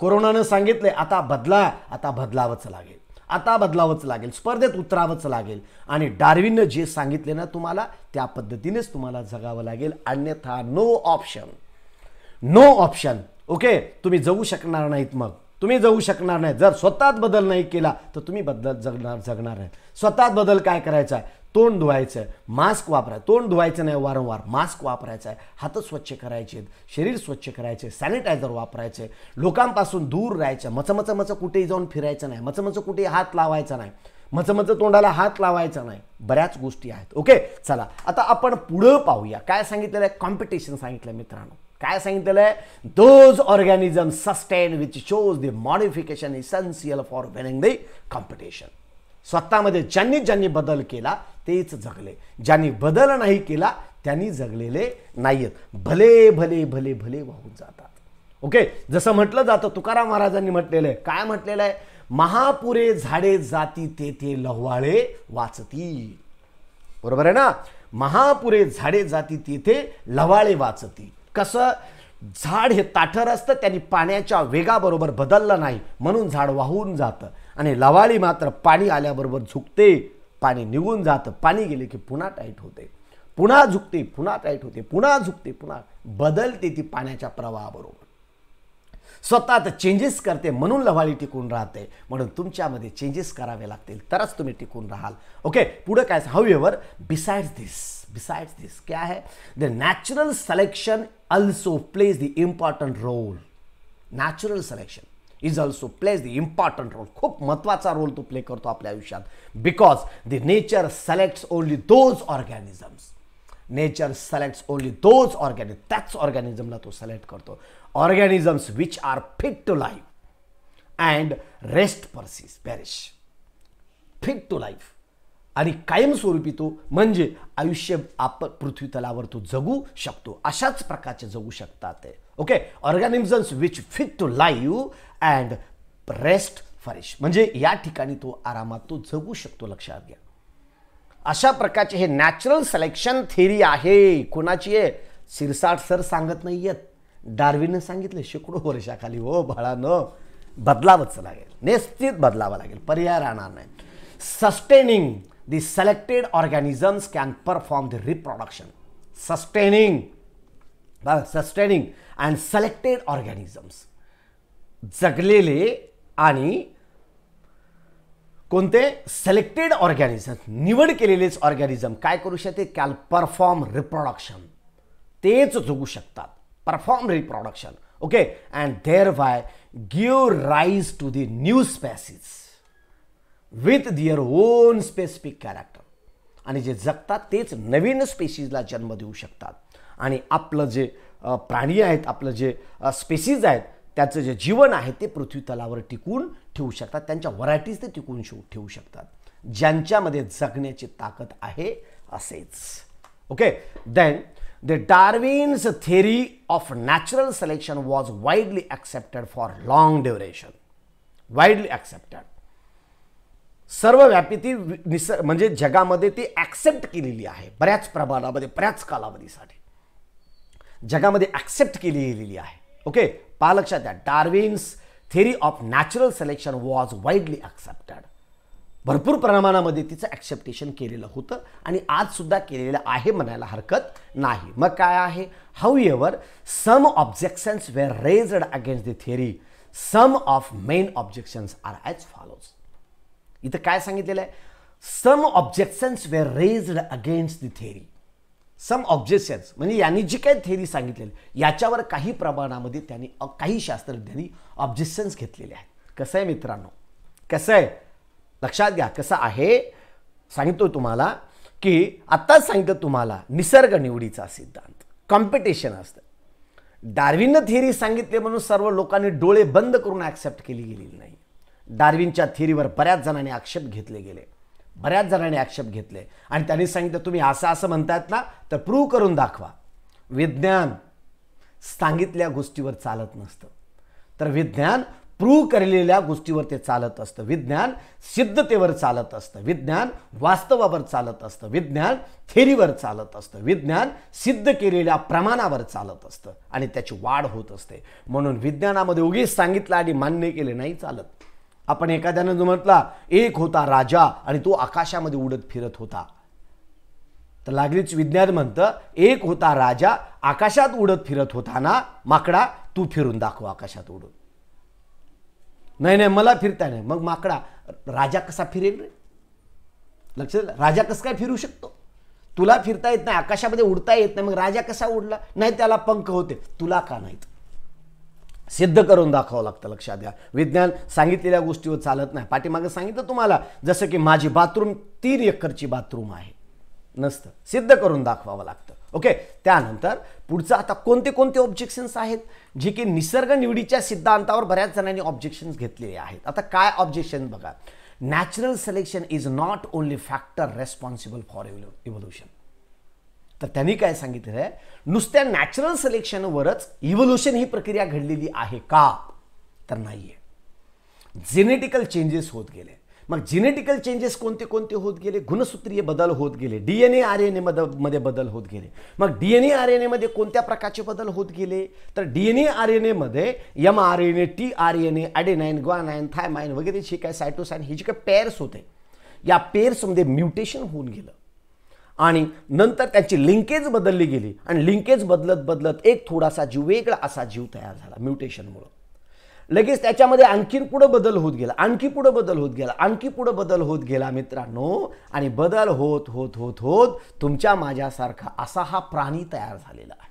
कोरोनानं सांगितलंय आता बदला आता बदलावंच लागेल आता बदलावंच लागेल स्पर्धेत उतरावंच लागेल आणि डार्विननं जे सांगितले ना तुम्हाला त्या पद्धतीनेच तुम्हाला जगावं लागेल अन्यथा no option no option okay तुम्ही जगू शकणार नाहीत मग तुम्ही जगू शकणार नाही जर स्वतःच बदल नाही केला तर तुम्ही बदल जगणार जगणार नाही स्वतःच बदल काय करायचा आहे तोंड धुवायचं मास्क वापराय तोंड धुवायचं नाही वारंवार मास्क वापरायचं आहे हात स्वच्छ करायचे शरीर स्वच्छ करायचे सॅनिटायझर वापरायचे लोकांपासून दूर राहायचं मचमच मच कुठेही जाऊन फिरायचं नाही मचमच कुठेही हात लावायचा नाही मचमच तोंडाला हात लावायचा नाही बऱ्याच गोष्टी आहेत ओके चला आता आपण पुढं पाहूया काय सांगितलेलं आहे कॉम्पिटिशन सांगितलं मित्रांनो काय सांगितलेलं आहे those organism sustain which shows the modification essential for winning the competition स्वतःमध्ये ज्यांनी ज्यांनी बदल केला तेच जगले ज्यांनी बदल नाही केला त्यांनी जगलेले नाहीयेत भले भले भले भले वाहून जातात ओके जसं म्हटलं जातं तुकाराम महाराजांनी म्हटलेलं आहे काय म्हटलेलं आहे महापुरे झाडे जाती ते ते लहवाळे वाचती बरोबर आहे ना महापुरे झाडे जाती तेथे लवाळे वाचती कसं झाड हे ताठर असतं त्यांनी पाण्याच्या वेगाबरोबर बदललं नाही म्हणून झाड वाहून जातं आणि लवाळी मात्र पाणी आल्याबरोबर झुकते पाणी निघून जातं पाणी गेले की पुन्हा टाईट होते पुन्हा झुकते पुन्हा टाईट होते पुन्हा झुकते पुन्हा बदलते ती पाण्याच्या प्रवाहाबरोबर स्वतःच चेंजेस करते म्हणून लवाळी टिकून राहते म्हणून तुमच्यामध्ये चेंजेस करावे लागतील तरच तुम्ही टिकून राहाल ओके पुढं काय however besides this besides this क्या आहे the natural selection also plays the important role natural selection is also plays the important role खूप महत्वाचा रोल तो प्ले करतो आपल्या आयुष्यात because the nature selects only those organisms nature selects only those organisms त्याच ऑर्गॅनिझमला तो सिलेक्ट करतो organisms which are fit to life and rest perish perish fit to life आणि कायमस्वरूपी तो म्हणजे आयुष्य आपण पृथ्वी तलावर तो जगू शकतो अशाच प्रकारचे जगू शकतात okay organisms which fit to live and rest perish म्हणजे या ठिकाणी तो आरामात तो जगू शकतो लक्षात घ्या अशा प्रकारचे हे नॅचरल सिलेक्शन थेरी आहे कोणाची आहे सिरसाट सर सांगत नाही आहेत डार्विनने सांगितले शेकडो वर्षाखाली हो बाळानं बदलावंच लागेल निश्चित बदलावं लागेल पर्याय राहणार नाही sustaining the selected organisms can perform the reproduction sustaining sustaining and selected organisms जगलेले आणि कोणते सिलेक्टेड ऑर्गॅनिझम निवड केलेलेच ऑर्गॅनिझम काय करू शकते कॅल परफॉर्म रिप्रोडक्शन तेच जगू शकतात perform reproduction okay and thereby give rise to the new species with their own specific character आणि जे जगतात तेच नवीन स्पेसिजला जन्म देऊ शकतात आणि आपलं जे प्राणी आहेत आपलं जे स्पेसिज आहेत त्याचं जे जीवन आहे ते पृथ्वी तलावर टिकून ठेवू शकतात त्यांच्या व्हरायटीज ते टिकून ठेवू शकतात ज्यांच्यामध्ये जगण्याची ताकद आहे असेच okay then the Darwin's theory of natural selection was widely accepted for long duration widely accepted सर्व व्यापी ती निसर्ग म्हणजे जगामध्ये ती ॲक्सेप्ट केलेली आहे बऱ्याच प्रमाणामध्ये बऱ्याच कालावधीसाठी जगामध्ये ॲक्सेप्ट केली गेलेली आहे ओके पहा लक्षात द्या Darwin's theory of natural selection was widely accepted भरपूर प्रमाणामध्ये तिचं ॲक्सेप्टेशन केलेलं होतं आणि आजसुद्धा केलेलं आहे म्हणायला हरकत नाही मग काय आहे however some objections were raised against the theory some of main objections are as follows इथं काय सांगितलेलं आहे some objections were raised against the theory some objections म्हणजे यांनी जी काही थेरी सांगितलेली याच्यावर काही प्रमाणामध्ये त्यांनी काही शास्त्रज्ञांनी ऑब्जेक्शन्स घेतलेले आहेत कसं आहे मित्रांनो कसं आहे लक्षात घ्या कसं आहे सांगतो तुम्हाला की आत्ताच सांगितलं तुम्हाला निसर्ग निवडीचा सिद्धांत कॉम्पिटिशन असतं डार्विननं थिअरी सांगितली म्हणून सर्व लोकांनी डोळे बंद करून ॲक्सेप्ट केली गेलेली नाही डार्विनच्या थिअरीवर बऱ्याच जणांनी आक्षेप घेतले गेले बऱ्याच जणांनी आक्षेप घेतले आणि त्यांनी सांगितलं तुम्ही असं असं म्हणतात ना तर प्रूव्ह करून दाखवा विज्ञान सांगितल्या गोष्टीवर चालत नसतं तर विज्ञान प्रूव्ह करलेल्या गोष्टीवर ते चालत असतं विज्ञान सिद्धतेवर चालत असतं विज्ञान वास्तवावर चालत असतं विज्ञान थेरीवर चालत असतं विज्ञान सिद्ध केलेल्या प्रमाणावर चालत असतं आणि त्याची वाढ होत असते म्हणून विज्ञानामध्ये उगीच सांगितलं आणि मान्य केले नाही चालत आपण एखाद्यानं जो म्हटला एक होता राजा आणि तो आकाशामध्ये उडत फिरत होता तर लागलीच विज्ञान म्हणतं एक होता राजा आकाशात उडत फिरत होता ना माकडा तू फिरून दाखव आकाशात उडून नाही नाही मला फिरता नाही मग माकडा राजा कसा फिरेल रे लक्ष राजा कसं काय फिरू शकतो तुला फिरता येत नाही आकाशामध्ये उडता येत नाही मग राजा कसा उडला नाही त्याला पंख होते तुला का नाहीत सिद्ध करून दाखवावं लागतं लक्षात घ्या विज्ञान सांगितलेल्या गोष्टीवर चालत नाही पाठीमागं सांगितलं तुम्हाला जसं की माझी बाथरूम तीन एकरची बाथरूम आहे नसतं सिद्ध करून दाखवावं लागतं ओके त्यानंतर पुढचं आता कोणते कोणते ऑब्जेक्शन्स आहेत जे की निसर्ग निवडीच्या सिद्धांतावर बऱ्याच जणांनी ऑब्जेक्शन्स घेतलेले आहेत आता काय ऑब्जेक्शन बघा natural selection is not only factor responsible for evolution तर त्यांनी काय सांगितलं आहे नुसत्या नॅचरल सिलेक्शनवरच इव्होल्युशन ही प्रक्रिया घडलेली आहे का तर नाही आहे जेनेटिकल चेंजेस होत गेले मग जेनेटिकल चेंजेस कोणते कोणते होत गेले गुणसूत्रीय बदल होत गेले डीएनए आर एन ए मध्ये बदल होत गेले मग डीएनए आर एन एमध्ये कोणत्या प्रकारचे बदल होत गेले तर डीएनए आर एन एमध्ये M R N A T R N A adenine guanine thymine वगैरे जे काय सायटोसाईन हे जे काय पेअर्स होते या पेअर्समध्ये म्युटेशन होऊन गेलं आणि नंतर त्यांची लिंकेज बदलली गेली आणि लिंकेज बदलत बदलत एक थोडासा जीव वेगळा असा जीव तयार झाला म्युटेशनमुळं लगेच त्याच्यामध्ये आणखीन पुढं बदल होत गेला आणखी पुढं बदल होत गेला आणखी पुढं बदल होत गेला मित्रांनो आणि बदल होत होत होत होत तुमच्या माझ्यासारखा असा हा प्राणी तयार झालेला आहे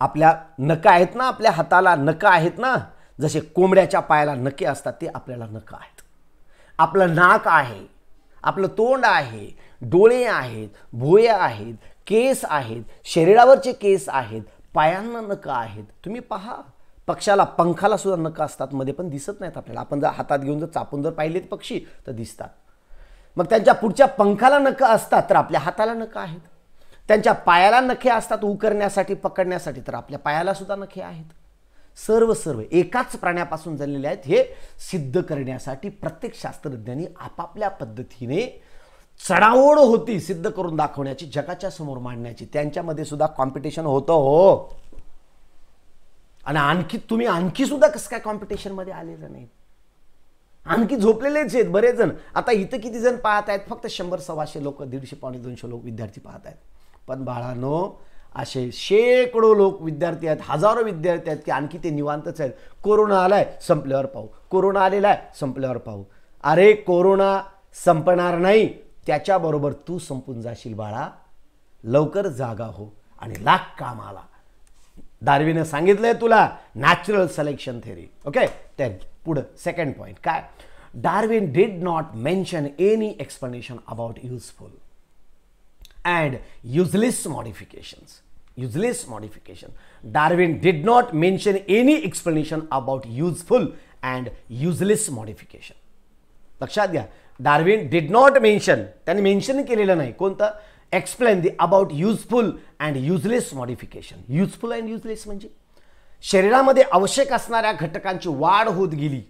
आपल्या नका आहेत ना आपल्या हाताला नका आहेत ना जसे कोंबड्याच्या पायाला नके असतात ते आपल्याला नका आहेत आपलं नाक आहे आपलं तोंड आहे डोळे आहेत भुया आहेत केस आहेत शरीरावरचे केस आहेत पायांना नख आहेत तुम्ही पहा पक्षाला पंखाला सुद्धा नख असतात मध्ये पण दिसत नाहीत आपल्याला आपण जर हातात घेऊन जर चापून जर पाहिलेत पक्षी तर दिसतात मग त्यांच्या पुढच्या पंखाला नख असतात तर आपल्या हाताला नख आहेत त्यांच्या पायाला नखे असतात उकरण्यासाठी पकडण्यासाठी तर आपल्या पायाला सुद्धा नखे आहेत सर्व सर्व एकाच प्राण्यापासून झालेले आहेत हे सिद्ध करण्यासाठी प्रत्येक शास्त्रज्ञांनी आपापल्या पद्धतीने चढाओढ होती सिद्ध करून दाखवण्याची जगाच्या समोर मांडण्याची त्यांच्यामध्ये सुद्धा कॉम्पिटिशन होतं हो आणि आणखी तुम्ही आणखी सुद्धा कसं काय कॉम्पिटिशनमध्ये आलेलं नाही आणखी झोपलेलेच आहेत बरेच जण आता इथं किती जण पाहत आहेत फक्त शंभर सव्वाशे लोक दीडशे पावणे दोनशे लोक विद्यार्थी पाहत आहेत पण बाळानो असे शेकडो लोक विद्यार्थी आहेत हजारो विद्यार्थी आहेत की आणखी ते निवांतच आहेत कोरोना आलाय संपल्यावर पाहू कोरोना आलेला आहे संपल्यावर पाहू अरे कोरोना संपणार नाही त्याच्याबरोबर तू संपून जाशील बाळा लवकर जागा हो आणि लाख काम आला दार्वीनं सांगितलंय तुला नॅचरल सिलेक्शन थेरी ओके ते पुढं सेकंड पॉईंट काय Darwin did not mention any explanation about useful and useless modifications useless modification Darwin did not mention any explanation about useful and useless modification लक्षात घ्या डार्विन डिड नॉट मेन्शन त्यांनी मेन्शन केलेलं नाही कोणतं explain the about useful and useless modification useful and useless म्हणजे शरीरामध्ये आवश्यक असणाऱ्या घटकांची वाढ होत गेली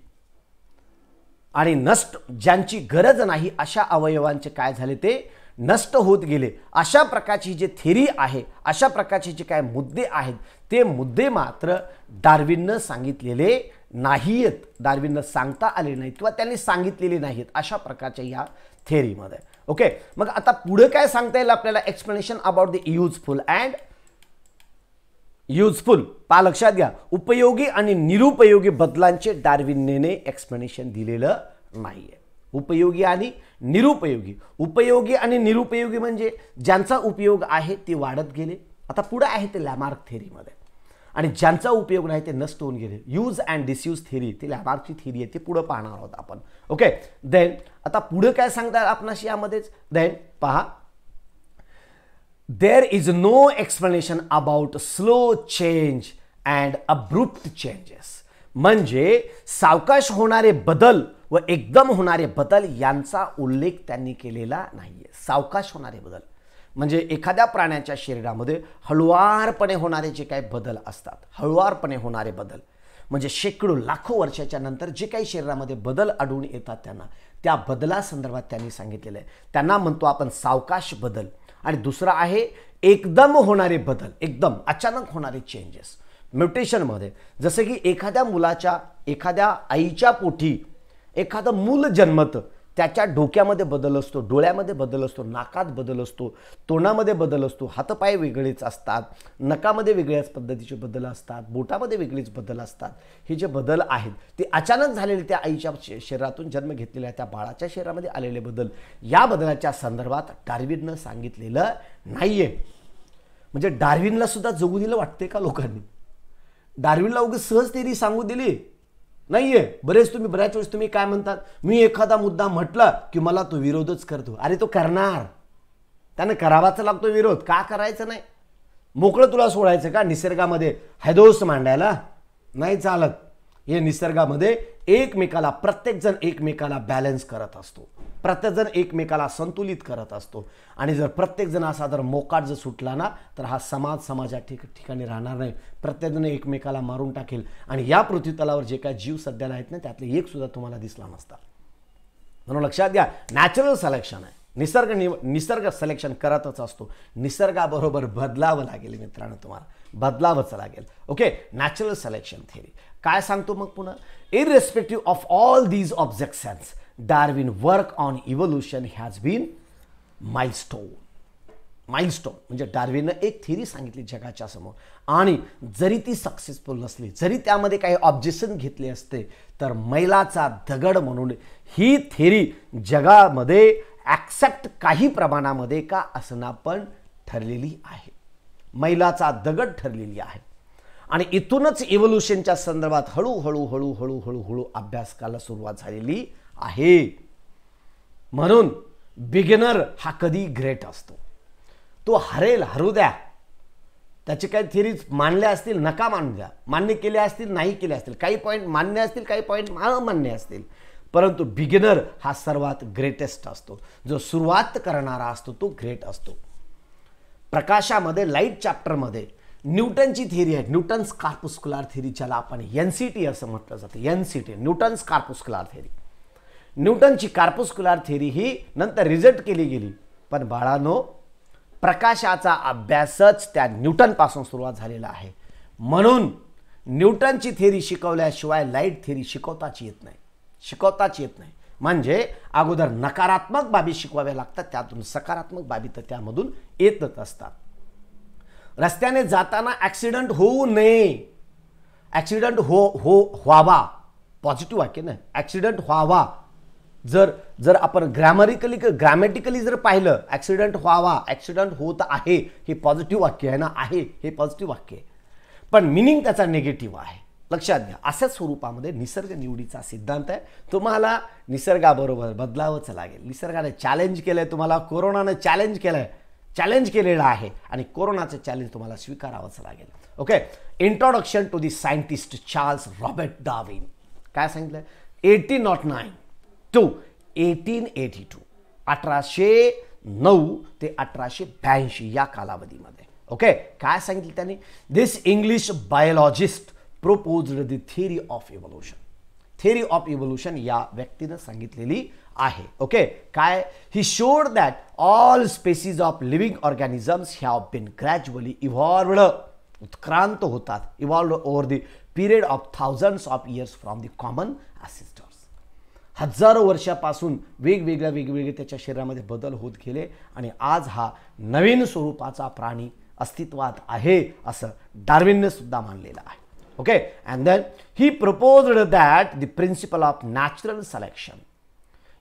आणि नष्ट ज्यांची गरज नाही अशा अवयवांचे काय झाले ते नष्ट होत गेले अशा प्रकारची जे थेरी आहे अशा प्रकारचे जे काय मुद्दे आहेत ते मुद्दे मात्र डार्विननं सांगितलेले नाहीयेत डार्विननं सांगता आले नाहीत किंवा त्यांनी सांगितलेले नाहीत अशा प्रकारच्या या थेरीमध्ये ओके मग आता पुढे काय सांगता येईल आपल्याला explanation about the useful and useful पा लक्षात घ्या उपयोगी आणि निरुपयोगी बदलांचे डार्विनने एक्सप्लेनेशन दिलेलं नाहीये उपयोगी आणि निरुपयोगी उपयोगी आणि निरुपयोगी म्हणजे ज्यांचा उपयोग आहे ते वाढत गेले आता पुढं आहे ते लॅमार्क थेरीमध्ये आणि ज्यांचा उपयोग नाही ते नष्ट होऊन गेले यूज अँड डिसयूज थेरी ती लॅमार्कची थेरी आहे ती पुढं पाहणार आहोत आपण ओके देन आता पुढं काय सांगता आपणाशी यामध्येच देन पहा there is no explanation about slow change and abrupt changes म्हणजे सावकाश होणारे बदल व एकदम होणारे बदल यांचा उल्लेख त्यांनी केलेला नाही आहे सावकाश होणारे बदल म्हणजे एखाद्या प्राण्याच्या शरीरामध्ये हळुवारपणे होणारे जे काही बदल असतात हळुवारपणे होणारे बदल म्हणजे शेकडो लाखो वर्षाच्या नंतर जे काही शरीरामध्ये बदल आढळून येतात त्यांना त्या बदलासंदर्भात त्यांनी सांगितलेलं आहे त्यांना म्हणतो आपण सावकाश बदल आणि दुसरा आहे एकदम होणारे बदल एकदम अचानक होणारे चेंजेस म्युटेशनमध्ये जसं की एखाद्या मुलाच्या एखाद्या आईच्या पोटी एखादं मूल जन्मत त्याच्या डोक्यामध्ये बदल असतो डोळ्यामध्ये बदल असतो नाकात बदल असतो तोंडामध्ये बदल असतो हातपाय वेगळेच असतात नकामध्ये वेगळ्याच पद्धतीचे बदल असतात बोटामध्ये वेगळेच बदल असतात हे जे बदल आहेत ते अचानक झालेले त्या आईच्या शरीरातून जन्म घेतलेल्या त्या बाळाच्या शरीरामध्ये आलेले बदल या बदलाच्या संदर्भात डार्विननं सांगितलेलं नाही आहे म्हणजे डार्विनला सुद्धा जगू दिलं वाटते का लोकांनी डार्विनला उगी सहज तेरी सांगू दिली नाहीये बरेच तुम्ही बऱ्याच वेळेस तुम्ही काय म्हणतात मी एखादा मुद्दा म्हटला की मला तो विरोधच करतो अरे तो करणार त्यानं करावाच लागतो विरोध का करायचं नाही मोकळं तुला सोडायचं का निसर्गामध्ये हैदोस मांडायला नाही चालत हे निसर्गामध्ये एकमेकाला प्रत्येकजण एकमेकाला बॅलन्स करत असतो प्रत्येकजण एकमेकाला संतुलित करत असतो आणि जर प्रत्येकजण असा जर मोकाट जर सुटला ना तर हा समाज समाजा ठिक ठिकाणी राहणार नाही प्रत्येकजण एकमेकाला मारून टाकेल आणि या पृथ्वीतलावर जे काय जीव सध्याला आहेत ना त्यातले एक सुद्धा तुम्हाला दिसला नसता म्हणून लक्षात घ्या नॅचरल सलेक्शन आहे निसर्ग निव निसर्ग सलेक्शन करतच असतो निसर्गाबरोबर बदलावं लागेल मित्रांनो तुम्हाला बदलावंच लागेल ओके नॅचरल सलेक्शन थेरी काय सांगतो मग पुन्हा irrespective of all these objections Darwin work on evolution has been milestone milestone म्हणजे डार्विननं एक थिरी सांगितली जगाच्या समोर आणि जरी ती सक्सेसफुल नसली जरी त्यामध्ये काही ऑब्जेक्शन घेतले असते तर मैलाचा दगड म्हणून ही थेरी जगामध्ये ॲक्सेप्ट काही प्रमाणामध्ये का असणं पण ठरलेली आहे मैलाचा दगड ठरलेली आहे आणि इथूनच इव्होल्युशनच्या संदर्भात हळूहळू हळूहळू हळूहळू अभ्यासकाला सुरुवात झालेली आहे म्हणून बिगिनर हा कधी ग्रेट असतो तो हरेल हरू द्या त्याचे काही थिरीज मानल्या असतील नका मानू द्या मान्य केल्या असतील नाही केल्या असतील काही पॉईंट मान्य असतील काही पॉईंट अमान्य असतील परंतु बिगिनर हा सर्वात ग्रेटेस्ट असतो जो सुरुवात करणारा असतो तो ग्रेट असतो प्रकाशामध्ये लाईट चॅप्टरमध्ये न्यूटनची थेरी आहे न्यूटन्स कार्पुस्कुलार थेरी ज्याला आपण एन सी टी असं म्हटलं जातं N C T Newton's corpuscular theory न्यूटनची कार्पुस्कुलार थेरी ही नंतर रिझल्ट केली गेली पण बाळानो प्रकाशाचा अभ्यासच त्या न्यूटनपासून सुरुवात झालेला आहे म्हणून न्यूटनची थेरी शिकवल्याशिवाय लाईट थेरी शिकवताच येत नाही शिकवताच येत नाही म्हणजे अगोदर नकारात्मक बाबी शिकवाव्या लागतात त्यातून सकारात्मक बाबी तर त्यामधून येतच असतात रस्त्याने जाताना ॲक्सिडंट होऊ नये ॲक्सिडंट हो हो व्हावा पॉझिटिव्ह वाक्य ना ॲक्सिडंट व्हावा जर जर आपण ग्रॅमरिकली ग्रॅमॅटिकली जर पाहिलं ॲक्सिडंट व्हावा ॲक्सिडंट होत आहे हे पॉझिटिव्ह वाक्य आहे ना आहे हे पॉझिटिव्ह वाक्य आहे पण मिनिंग त्याचा निगेटिव्ह आहे लक्षात घ्या अशा स्वरूपामध्ये निसर्ग निवडीचा सिद्धांत आहे तुम्हाला निसर्गाबरोबर बदलावंच लागेल निसर्गाने चॅलेंज केलं आहे तुम्हाला कोरोनानं चॅलेंज केलं आहे चॅलेंज केलेलं आहे आणि कोरोनाचं चॅलेंज तुम्हाला स्वीकारावंच लागेल okay introduction to the scientist Charles Robert Darwin काय सांगितलं eighteen nought nine to eighteen eighty two अठराशे नऊ ते अठराशे ब्याऐंशी या कालावधीमध्ये ओके काय सांगितलं त्यांनी this English biologist propose the theory of evolution theory of evolution या व्यक्तीनं सांगितलेली आहे ओके काय he showed that all species of living organisms have been gradually evolved उत्क्रांत होतात evolve over the period of thousands of years from the common ancestors हजारो वर्षापासून वेगवेगळ्या वेगवेगळे त्याच्या शरीरामध्ये बदल होत गेले आणि आज हा नवीन स्वरूपाचा प्राणी अस्तित्वात आहे असं डार्विनने सुद्धा मानलेलं आहे okay and then he proposed that the principle of natural selection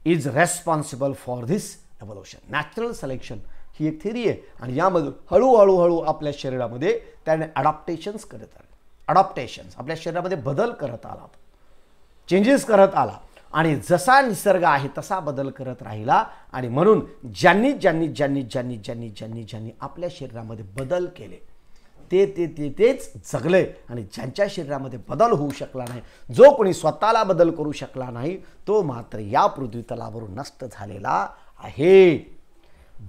is responsible for this evolution natural selection ही एक थेरी आहे आणि यामधून हळूहळू हळू आपल्या शरीरामध्ये त्याने अडॉप्टेशन्स करत आले अडॉप्टेशन्स आपल्या शरीरामध्ये बदल करत आला चेंजेस करत आला आणि जसा निसर्ग आहे तसा बदल करत राहिला आणि म्हणून ज्यांनी ज्यांनी ज्यांनी ज्यांनी ज्यांनी ज्यांनी ज्यांनी आपल्या शरीरामध्ये बदल केले ते ते ते तेच जगले आणि ज्यांच्या शरीरामध्ये बदल होऊ शकला नाही जो कोणी स्वतःला बदल करू शकला नाही तो मात्र या पृथ्वीतलावरून नष्ट झालेला आहे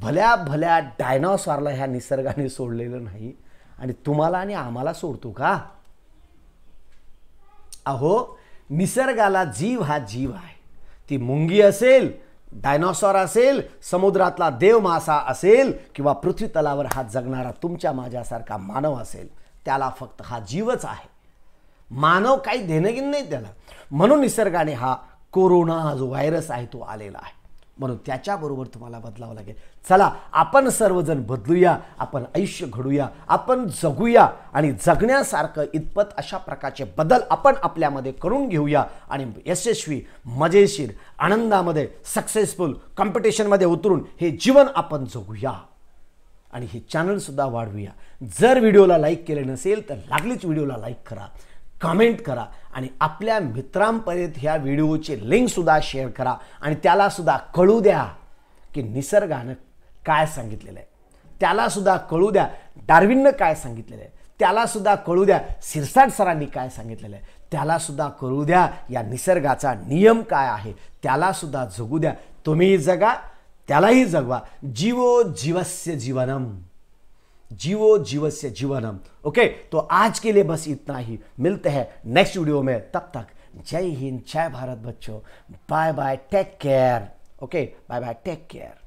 भल्या भल्या डायनॉसॉरला ह्या निसर्गाने सोडलेलं नाही आणि तुम्हाला आणि आम्हाला सोडतो का अहो निसर्गाला जीव हा जीव आहे ती मुंगी असेल डायनॉसॉर असेल समुद्रातला देव मासा असेल किंवा पृथ्वी तलावर हा जगणारा तुमच्या माझ्यासारखा मानव असेल त्याला फक्त हा जीवच आहे मानव काही देणगीन नाही त्याला म्हणून निसर्गाने हा कोरोना हा जो व्हायरस आहे तो आलेला आहे म्हणून त्याच्याबरोबर तुम्हाला बदलावं लागेल चला आपण सर्वजण बदलूया आपण आयुष्य घडूया आपण जगूया आणि जगण्यासारखं इतपत अशा प्रकारचे बदल आपण आपल्यामध्ये करून घेऊया आणि यशस्वी मजेशीर आनंदामध्ये सक्सेसफुल कॉम्पिटिशनमध्ये उतरून हे जीवन आपण जगूया आणि हे चॅनलसुद्धा वाढवूया जर व्हिडिओला लाईक केले नसेल तर लागलीच व्हिडिओला लाईक करा कमेंट करा आणि आपल्या मित्रांपर्यंत ह्या व्हिडिओची लिंकसुद्धा शेअर करा आणि त्यालासुद्धा कळू द्या की निसर्गानं काय सांगितलेलं आहे त्यालासुद्धा कळू द्या डार्विननं काय सांगितलेलं आहे त्यालासुद्धा कळू द्या सिरसाट सरांनी काय सांगितलेलं आहे त्यालासुद्धा कळू द्या या निसर्गाचा नियम काय आहे त्यालासुद्धा जगू द्या तुम्ही जगा त्यालाही जगवा जीवो जीवस्य जीवनम जीवो जीवस्य जीवनम ओके तो आज के लिए बस इतना ही मिलते हैं नेक्स्ट वीडियो में तब तक जय हिंद जय भारत बच्चों bye bye take care okay bye bye take care